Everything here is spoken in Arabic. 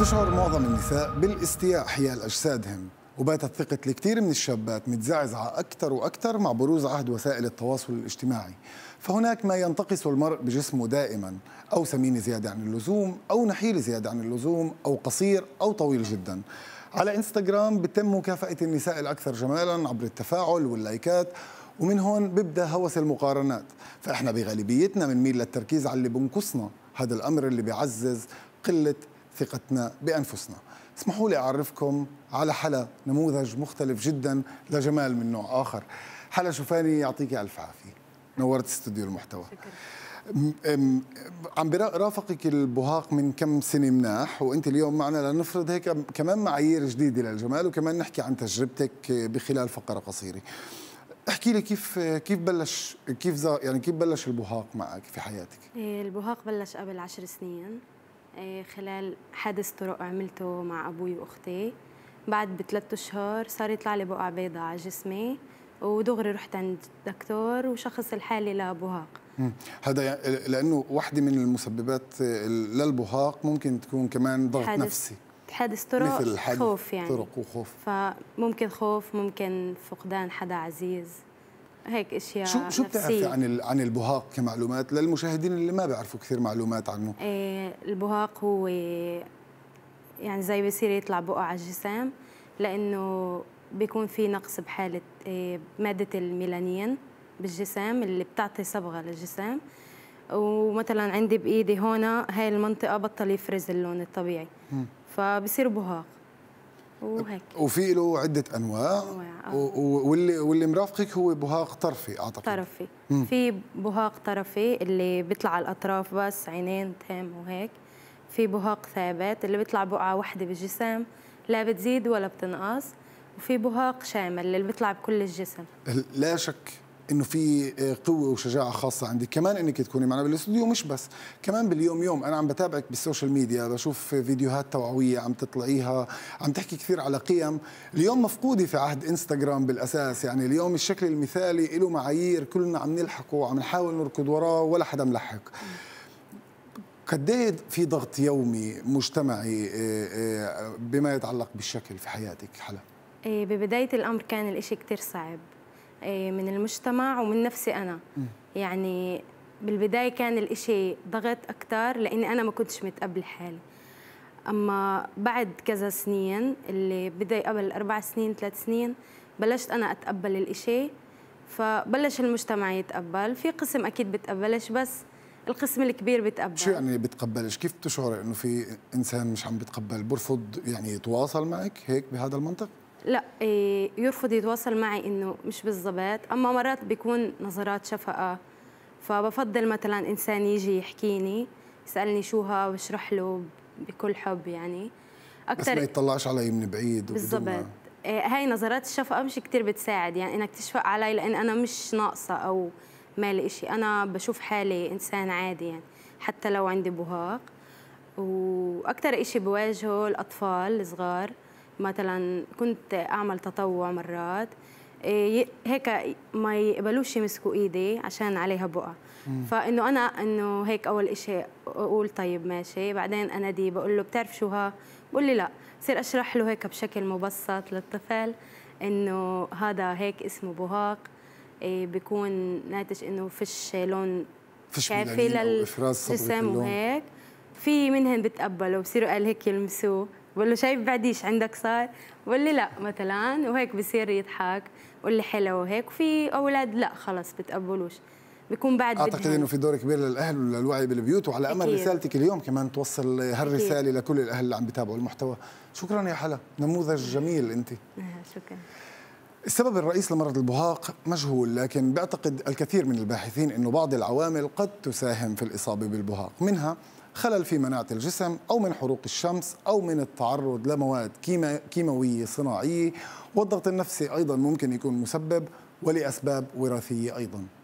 تشعر معظم النساء بالاستياء حيال أجسادهم وباتت ثقة الكثير من الشابات متزعزعة أكثر وأكثر مع بروز عهد وسائل التواصل الاجتماعي فهناك ما ينتقص المرء بجسمه دائما أو سمين زيادة عن اللزوم أو نحيل زيادة عن اللزوم أو قصير أو طويل جدا على انستغرام بتم مكافأة النساء الأكثر جمالا عبر التفاعل واللايكات ومن هون بيبدا هوس المقارنات فإحنا بغالبيتنا بنميل للتركيز على اللي بنقصنا هذا الأمر اللي بيعزز قلة ثقتنا بأنفسنا اسمحوا لي أعرفكم على حلا نموذج مختلف جدا لجمال من نوع آخر حلا شوفاني يعطيك ألف عافية نورت استوديو المحتوى شكرا. عم برافقك البهاق من كم سنه مناح وانت اليوم معنا لنفرض هيك كمان معايير جديده للجمال وكمان نحكي عن تجربتك بخلال فقره قصيره احكي لي كيف كيف بلش كيف يعني كيف بلش البهاق معك في حياتك إيه، البهاق بلش قبل عشر سنين آه، خلال حادث طرق عملته مع أبوي وأختي بعد بثلاث أشهر صار يطلع لي بقع بيضاء على جسمي ودغري رحت عند دكتور وشخص الحالة لبهاق هذا يعني لأنه واحدة من المسببات آه، للبهاق ممكن تكون كمان ضغط حادث نفسي حادث طرق مثل خوف يعني طرق وخوف فممكن خوف ممكن فقدان حدا عزيز هيك اشياء شو شو بتعرفي عن عن البهاق كمعلومات للمشاهدين اللي ما بيعرفوا كثير معلومات عنه؟ إيه البهاق هو يعني زي بصير يطلع بقع على الجسم لانه بيكون في نقص بحاله إيه ماده الميلانين بالجسم اللي بتعطي صبغه للجسم ومثلا عندي بايدي هون هاي المنطقه بطل يفرز اللون الطبيعي فبصير بهاق وهيك وفي له عده انواع, أنواع. آه. واللي واللي مرافقك هو بهاق طرفي اعتقد طرفي مم. في بهاق طرفي اللي بيطلع على الاطراف بس عينين تام وهيك في بهاق ثابت اللي بيطلع بقعه واحده بالجسم لا بتزيد ولا بتنقص وفي بهاق شامل اللي بيطلع بكل الجسم لا شك انه في آه، قوه وشجاعه خاصه عندك كمان انك تكوني معنا بالاستوديو مش بس كمان باليوم يوم انا عم بتابعك بالسوشيال ميديا بشوف فيديوهات توعويه عم تطلعيها عم تحكي كثير على قيم اليوم مفقوده في عهد انستغرام بالاساس يعني اليوم الشكل المثالي له معايير كلنا عم نلحقه وعم نحاول نركض وراه ولا حدا ملحق قد في ضغط يومي مجتمعي آه، آه، بما يتعلق بالشكل في حياتك حلا؟ إيه، ببداية الأمر كان الإشي كتير صعب إيه، من المجتمع ومن نفسي أنا يعني بالبداية كان الإشي ضغط أكتر لأني أنا ما كنتش متقبل حالي أما بعد كذا سنين اللي بدأ قبل أربع سنين ثلاث سنين بلشت أنا أتقبل الإشي فبلش المجتمع يتقبل في قسم أكيد بتقبلش بس القسم الكبير بتقبل شو يعني بتقبلش كيف تشعر انه في انسان مش عم بتقبل برفض يعني يتواصل معك هيك بهذا المنطق لا إيه، يرفض يتواصل معي انه مش بالضبط اما مرات بيكون نظرات شفقه فبفضل مثلا انسان يجي يحكيني يسالني شو ها واشرح له بكل حب يعني اكثر بس ما يطلعش علي من بعيد بالضبط إيه، هاي نظرات الشفقه مش كثير بتساعد يعني انك تشفق علي لان انا مش ناقصه او مالي إشي انا بشوف حالي انسان عادي يعني حتى لو عندي بهاق واكثر إشي بواجهه الاطفال الصغار مثلا كنت اعمل تطوع مرات إيه، هيك ما يقبلوش يمسكوا ايدي عشان عليها بقع فانه انا انه هيك اول شيء اقول طيب ماشي بعدين انا دي بقول له بتعرف شو ها بقول لي لا بصير اشرح له هيك بشكل مبسط للطفل انه هذا هيك اسمه بهاق إيه، بيكون ناتج انه فش لون فش كافي للجسم وهيك في منهم بتقبلوا بصيروا قال هيك يلمسوه ولا شايف بعديش عندك صار واللي لا مثلا وهيك بصير يضحك واللي حلو وهيك وفي اولاد لا خلص بتقبلوش بيكون بعد اعتقد انه في دور كبير للاهل وللوعي بالبيوت وعلى امل رسالتك اليوم كمان توصل هالرساله لكل الاهل اللي عم بيتابعوا المحتوى شكرا يا حلا نموذج جميل انت شكرا السبب الرئيسي لمرض البهاق مجهول لكن بعتقد الكثير من الباحثين انه بعض العوامل قد تساهم في الاصابه بالبهاق منها خلل في مناعة الجسم أو من حروق الشمس أو من التعرض لمواد كيماوية صناعية والضغط النفسي أيضا ممكن يكون مسبب ولأسباب وراثية أيضاً